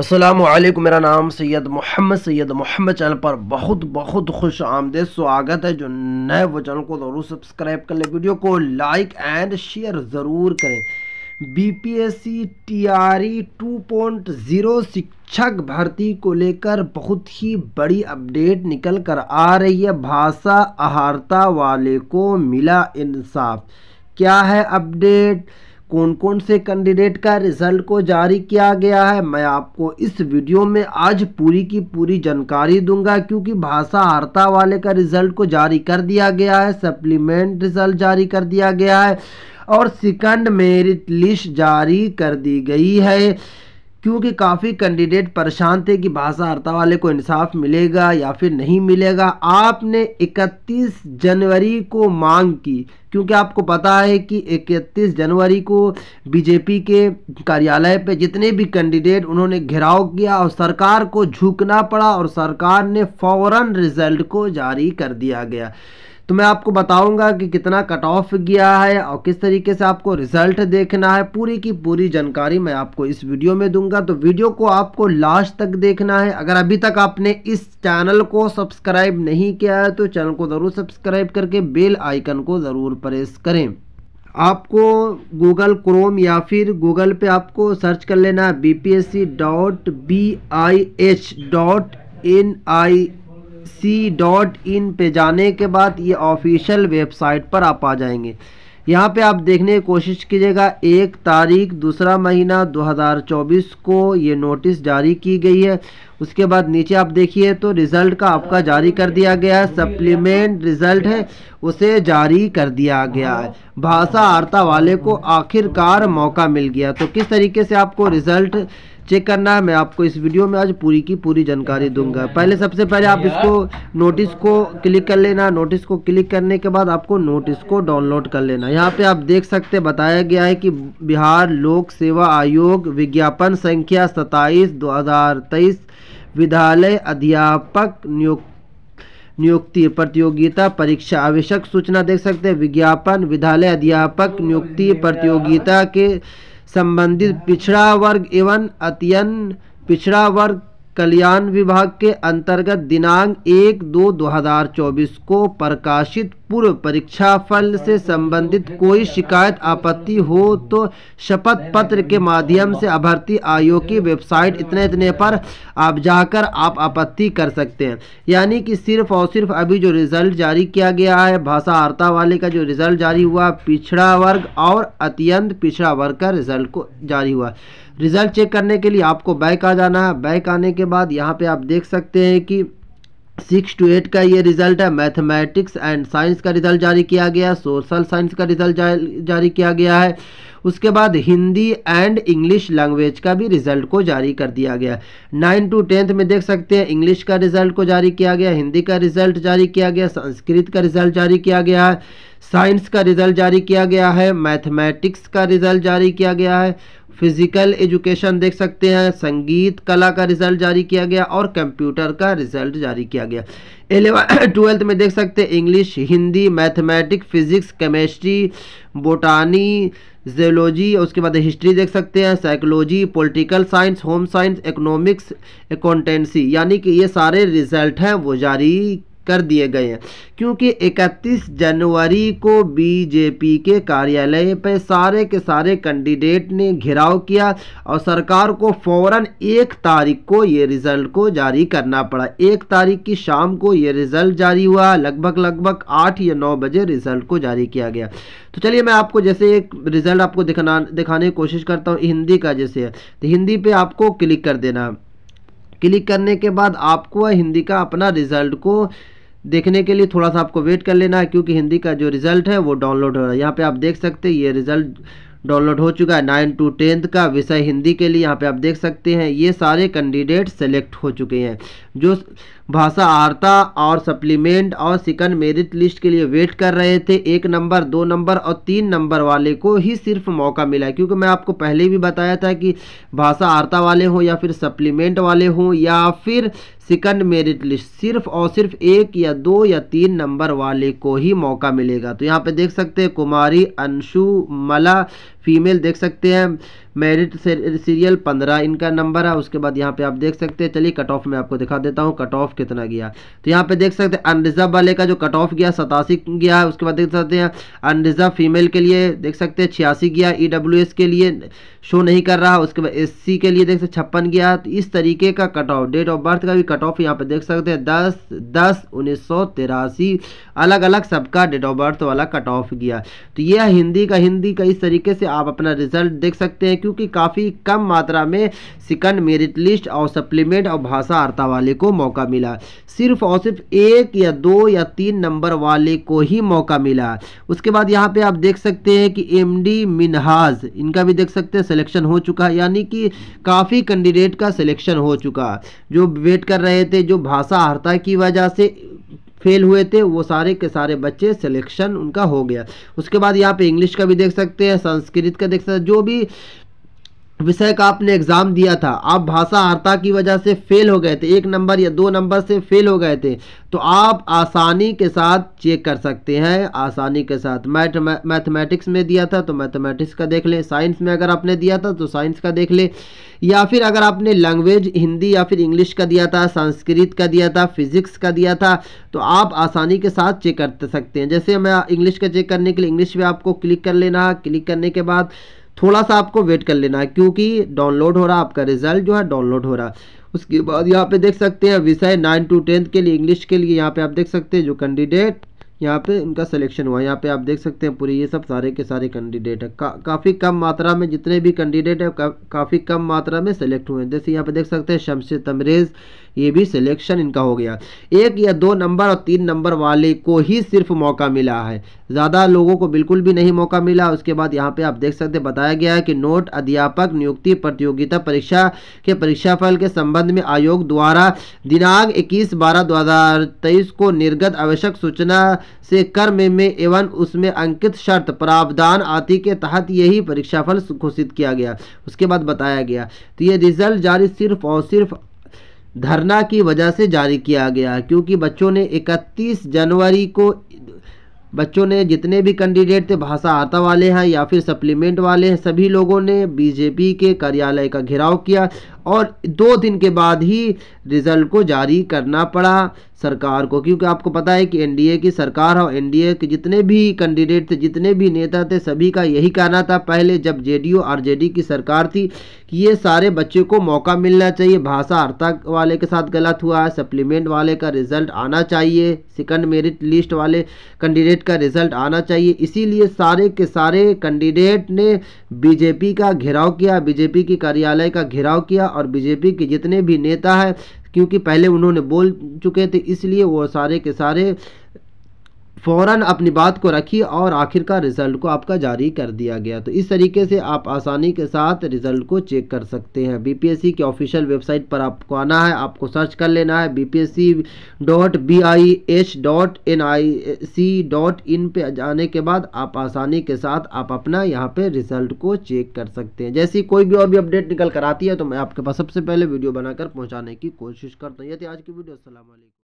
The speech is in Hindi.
असलम मेरा नाम सैयद मोहम्मद सैयद मोहम्मद चैनल पर बहुत बहुत खुश आमदे स्वागत है जो नए वो चैनल को ज़रूर सब्सक्राइब कर लें वीडियो को लाइक एंड शेयर ज़रूर करें बीपीएससी टीआरई 2.0 शिक्षक भर्ती को लेकर बहुत ही बड़ी अपडेट निकल कर आ रही है भाषा आहारता वाले को मिला इंसाफ क्या है अपडेट कौन कौन से कैंडिडेट का रिजल्ट को जारी किया गया है मैं आपको इस वीडियो में आज पूरी की पूरी जानकारी दूंगा क्योंकि भाषा आर्ता वाले का रिजल्ट को जारी कर दिया गया है सप्लीमेंट रिजल्ट जारी कर दिया गया है और सेकंड मेरिट लिस्ट जारी कर दी गई है क्योंकि काफ़ी कैंडिडेट परेशान थे कि भाषा हड़ता वाले को इंसाफ मिलेगा या फिर नहीं मिलेगा आपने 31 जनवरी को मांग की क्योंकि आपको पता है कि 31 जनवरी को बीजेपी के कार्यालय पे जितने भी कैंडिडेट उन्होंने घेराव किया और सरकार को झुकना पड़ा और सरकार ने फौरन रिजल्ट को जारी कर दिया गया तो मैं आपको बताऊंगा कि कितना कट ऑफ गया है और किस तरीके से आपको रिजल्ट देखना है पूरी की पूरी जानकारी मैं आपको इस वीडियो में दूंगा तो वीडियो को आपको लास्ट तक देखना है अगर अभी तक आपने इस चैनल को सब्सक्राइब नहीं किया है तो चैनल को ज़रूर सब्सक्राइब करके बेल आइकन को ज़रूर प्रेस करें आपको गूगल क्रोम या फिर गूगल पे आपको सर्च कर लेना है B P S C dot B I H dot N I C dot in पर जाने के बाद ये ऑफिशियल वेबसाइट पर आप आ जाएंगे यहाँ पे आप देखने की कोशिश कीजिएगा एक तारीख दूसरा महीना 2024 को ये नोटिस जारी की गई है उसके बाद नीचे आप देखिए तो रिज़ल्ट का आपका जारी कर दिया गया है सप्लीमेंट रिज़ल्ट है उसे जारी कर दिया गया है भाषा आर्ता वाले को आखिरकार मौका मिल गया तो किस तरीके से आपको रिज़ल्ट चेक करना है मैं आपको इस वीडियो में आज पूरी की पूरी जानकारी दूंगा पहले सबसे पहले आप इसको नोटिस को क्लिक कर लेना नोटिस को क्लिक करने के बाद आपको नोटिस को डाउनलोड कर लेना यहाँ पे आप देख सकते बताया गया है कि बिहार लोक सेवा आयोग विज्ञापन संख्या सताईस दो विद्यालय अध्यापक नियुक्त नियुक्ति प्रतियोगिता परीक्षा आवश्यक सूचना देख सकते हैं विज्ञापन विद्यालय अध्यापक नियुक्ति प्रतियोगिता के संबंधित पिछड़ा वर्ग एवं अत्यन पिछड़ा वर्ग कल्याण विभाग के अंतर्गत दिनांक एक दो दो हजार चौबीस को प्रकाशित पूर्व परीक्षा फल से संबंधित कोई शिकायत आपत्ति हो तो शपथ पत्र के माध्यम से अभ्यर्थी आयोग की वेबसाइट इतने इतने पर आप जाकर आप आपत्ति कर सकते हैं यानी कि सिर्फ और सिर्फ अभी जो रिज़ल्ट जारी किया गया है भाषा आर्ता वाले का जो रिज़ल्ट जारी हुआ पिछड़ा वर्ग और अत्यंत पिछड़ा वर्ग का रिज़ल्ट को जारी हुआ रिज़ल्ट चेक करने के लिए आपको बैक आ जाना है बैक आने के बाद यहाँ पर आप देख सकते हैं कि सिक्स टू एट का ये रिजल्ट है मैथमेटिक्स एंड साइंस का रिजल्ट जारी किया गया सोशल साइंस का रिजल्ट जारी किया गया है उसके बाद हिंदी एंड इंग्लिश लैंग्वेज का भी रिजल्ट को जारी कर दिया गया नाइन टू टेंथ में देख सकते हैं इंग्लिश का रिजल्ट को जारी किया गया हिंदी का रिजल्ट जारी किया गया संस्कृत का रिजल्ट जारी किया गया है साइंस का रिजल्ट जारी किया गया है मैथमेटिक्स का रिजल्ट जारी किया गया है फिज़िकल एजुकेशन देख सकते हैं संगीत कला का रिज़ल्ट जारी किया गया और कंप्यूटर का रिज़ल्ट जारी किया गया एलेवन ट्वेल्थ में देख सकते हैं English Hindi mathematic physics chemistry botany geology उसके बाद हिस्ट्री देख सकते हैं psychology political science home science economics accountancy यानी कि ये सारे रिज़ल्ट हैं वो जारी कर दिए गए हैं क्योंकि 31 जनवरी को बीजेपी के कार्यालय पर सारे के सारे कैंडिडेट ने घेराव किया और सरकार को फौरन एक तारीख को ये रिज़ल्ट को जारी करना पड़ा एक तारीख की शाम को ये रिज़ल्ट जारी हुआ लगभग लगभग आठ या नौ बजे रिज़ल्ट को जारी किया गया तो चलिए मैं आपको जैसे एक रिज़ल्ट आपको दिखाना दिखाने की कोशिश करता हूँ हिंदी का जैसे तो हिंदी पे आपको क्लिक कर देना क्लिक करने के बाद आपको हिंदी का अपना रिज़ल्ट को देखने के लिए थोड़ा सा आपको वेट कर लेना है क्योंकि हिंदी का जो रिज़ल्ट है वो डाउनलोड हो रहा है यहाँ पे आप देख सकते हैं ये रिज़ल्ट डाउनलोड हो चुका है नाइन टू टेंथ का विषय हिंदी के लिए यहाँ पे आप देख सकते हैं ये सारे कैंडिडेट सेलेक्ट हो चुके हैं जो भाषा आर्ता और सप्लीमेंट और सिकन मेरिट लिस्ट के लिए वेट कर रहे थे एक नंबर दो नंबर और तीन नंबर वाले को ही सिर्फ मौका मिला क्योंकि मैं आपको पहले भी बताया था कि भाषा आर्ता वाले हों या फिर सप्लीमेंट वाले हों या फिर सेकंड मेरिट लिस्ट सिर्फ और सिर्फ एक या दो या तीन नंबर वाले को ही मौका मिलेगा तो यहाँ पे देख सकते हैं कुमारी अंशु मला फीमेल देख सकते हैं मेरिट सीरियल पंद्रह इनका नंबर है उसके बाद यहाँ पे आप देख सकते हैं चलिए कट ऑफ में आपको दिखा देता हूँ कट ऑफ कितना गया तो यहाँ पे देख सकते हैं अनरिजर्व वाले का जो कट ऑफ गया सतासी गया उसके बाद देख सकते हैं अनरिजर्व फीमेल के लिए देख सकते हैं छियासी गया ई e के लिए शो नहीं कर रहा उसके बाद एस के लिए देख सकते छप्पन गया तो इस तरीके का cut off date of birth का भी कट ऑफ यहाँ पे देख सकते हैं दस दस उन्नीस अलग अलग सबका डेट ऑफ बर्थ वाला कट ऑफ गया तो यह हिंदी का हिंदी का इस तरीके से आप अपना रिजल्ट देख सकते हैं क्योंकि काफ़ी कम मात्रा में सिकन मेरिट लिस्ट और सप्लीमेंट और भाषा अर्ता वाले को मौका मिला सिर्फ और सिर्फ एक या दो या तीन नंबर वाले को ही मौका मिला उसके बाद यहाँ पे आप देख सकते हैं कि एम डी मिनहाज इनका भी देख सकते हैं सिलेक्शन हो चुका यानी कि काफ़ी कैंडिडेट का सिलेक्शन हो चुका जो वेट कर रहे थे जो भाषा हारता की वजह से फेल हुए थे वो सारे के सारे बच्चे सिलेक्शन उनका हो गया उसके बाद यहाँ पे इंग्लिश का भी देख सकते हैं संस्कृत का देख सकते हैं जो भी विषय का आपने एग्ज़ाम दिया था आप भाषा आर्ता की वजह से फेल हो गए थे एक नंबर या दो नंबर से फेल हो गए थे तो आप आसानी के साथ चेक कर सकते हैं आसानी के साथ मैथ मैथमेटिक्स में दिया था तो मैथमेटिक्स का देख लें साइंस में अगर आपने दिया था तो साइंस का देख लें या फिर अगर आपने लैंग्वेज हिंदी या फिर इंग्लिश का दिया था संस्कृत का दिया था फिजिक्स का दिया था तो आप आसानी के साथ चेक कर सकते हैं जैसे मैं इंग्लिश का चेक करने के लिए इंग्लिश में आपको क्लिक कर लेना क्लिक करने के बाद थोड़ा सा आपको वेट कर लेना है क्योंकि डाउनलोड हो रहा आपका रिजल्ट जो है डाउनलोड हो रहा उसके बाद यहाँ पे देख सकते हैं विषय नाइन टू टेंथ के लिए इंग्लिश के लिए यहाँ पे आप देख सकते हैं जो कैंडिडेट यहाँ पे उनका सिलेक्शन हुआ यहाँ पे आप देख सकते हैं पूरे ये सब सारे के सारे कैंडिडेट है का, काफ़ी कम मात्रा में जितने भी कैंडिडेट है का, काफ़ी कम मात्रा में सेलेक्ट हुए हैं जैसे यहाँ पे देख सकते हैं शमशे तमरेज़ ये भी सिलेक्शन इनका हो गया एक या दो नंबर और तीन नंबर वाले को ही सिर्फ मौका मिला है ज़्यादा लोगों को बिल्कुल भी नहीं मौका मिला उसके बाद यहाँ पे आप देख सकते बताया गया है कि नोट अध्यापक नियुक्ति प्रतियोगिता परीक्षा के परीक्षाफल के संबंध में आयोग द्वारा दिनांक इक्कीस बारह दो को निर्गत आवश्यक सूचना से कर्म में एवं उसमें अंकित शर्त प्रावधान आदि के तहत यही परीक्षाफल घोषित किया गया उसके बाद बताया गया तो ये रिजल्ट जारी सिर्फ और सिर्फ धरना की वजह से जारी किया गया क्योंकि बच्चों ने 31 जनवरी को बच्चों ने जितने भी कैंडिडेट थे भाषा आता वाले हैं या फिर सप्लीमेंट वाले हैं सभी लोगों ने बीजेपी के कार्यालय का घेराव किया और दो दिन के बाद ही रिज़ल्ट को जारी करना पड़ा सरकार को क्योंकि आपको पता है कि एनडीए की सरकार और एनडीए के जितने भी कैंडिडेट थे जितने भी नेता थे सभी का यही कहना था पहले जब जेडीयू आरजेडी की सरकार थी कि ये सारे बच्चों को मौका मिलना चाहिए भाषा अर्था वाले के साथ गलत हुआ है सप्लीमेंट वाले का रिजल्ट आना चाहिए सेकंड मेरिट लिस्ट वाले कैंडिडेट का रिजल्ट आना चाहिए इसीलिए सारे के सारे कैंडिडेट ने बीजेपी का घेराव किया बीजेपी के कार्यालय का घेराव किया और बीजेपी के जितने भी नेता हैं क्योंकि पहले उन्होंने बोल चुके थे इसलिए वो सारे के सारे फ़ौर अपनी बात को रखी और आखिर का रिज़ल्ट को आपका जारी कर दिया गया तो इस तरीके से आप आसानी के साथ रिज़ल्ट को चेक कर सकते हैं बीपीएससी के ऑफिशियल वेबसाइट पर आपको आना है आपको सर्च कर लेना है B P S C dot B I H dot N I C dot in पर जाने के बाद आप आसानी के साथ आप अपना यहाँ पर रिज़ल्ट को चेक कर सकते हैं जैसी कोई भी और भी अपडेट निकल कर आती है तो मैं आपके पास सबसे पहले वीडियो बनाकर पहुँचाने की कोशिश करता हूँ यदि आज की वीडियो असल